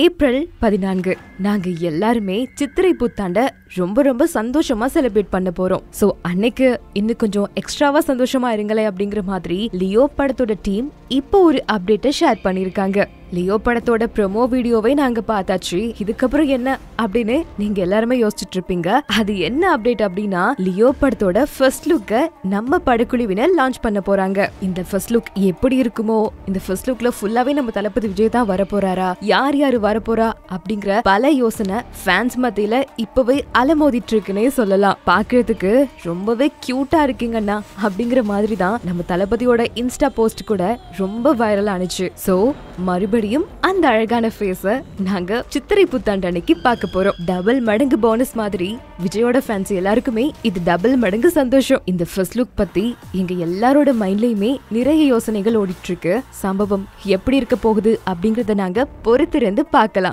April பதினான்கு நாங்க எல்லாருமே சித்திரை புத்தாண்ட ரொம்ப ரொம்ப சந்தோஷமா செலிப்ரேட் பண்ண போறோம் சோ அன்னைக்கு இன்னும் கொஞ்சம் எக்ஸ்ட்ராவா சந்தோஷமா இருங்களே அப்படிங்கிற மாதிரி லியோ படத்தோட டீம் இப்போ ஒரு அப்டேட்டை ஷேர் பண்ணிருக்காங்க லியோ படத்தோட ப்ரொமோ வீடியோவை நாங்க பார்த்தாச்சு இதுக்கப்புறம் என்ன அப்படின்னு நீங்க எல்லாருமே யோசிச்சுட்டு இருப்பீங்க அது என்ன அப்டேட் அப்படின்னா லியோ படத்தோட ஃபர்ஸ்ட் லுக்க நம்ம படக்குழுவினர் லான்ச் பண்ண போறாங்க இந்த ஃபர்ஸ்ட் லுக் எப்படி இருக்குமோ இந்த ஃபர்ஸ்ட் லுக்ல ஃபுல்லாவே நம்ம தளபதி விஜய் தான் வரப்போறாரா யார் யாரு வரப்போறா அப்படிங்கிற பல யோசனை ஃபேன்ஸ் மத்தியில இப்பவே அலமோதிட்டு இருக்குன்னே சொல்லலாம் பாக்குறதுக்கு ரொம்பவே கியூட்டா இருக்கீங்கன்னா அப்படிங்கிற மாதிரி தான் நம்ம தளபதியோட இன்ஸ்டா போஸ்ட் கூட ரொம்ப வைரல் ஆனிச்சு சோ மறுபடியும் அந்த அழகான ஃபேஸை நாங்க சித்திரை புத்தாண்டு அன்னைக்கு பார்க்க போறோம் டபுள் மடங்கு போனஸ் மாதிரி விஜயோட ஃபேன்ஸ் எல்லாருக்குமே இது டபுள் மடங்கு சந்தோஷம் இந்த ஃபர்ஸ்ட் லுக் பத்தி எங்க எல்லாரோட மைண்ட்லயுமே நிறைய யோசனைகள் ஓடிட்டு இருக்கு சம்பவம் எப்படி இருக்க போகுது அப்படிங்கறத நாங்க பொறுத்திருந்து பார்க்கலாம்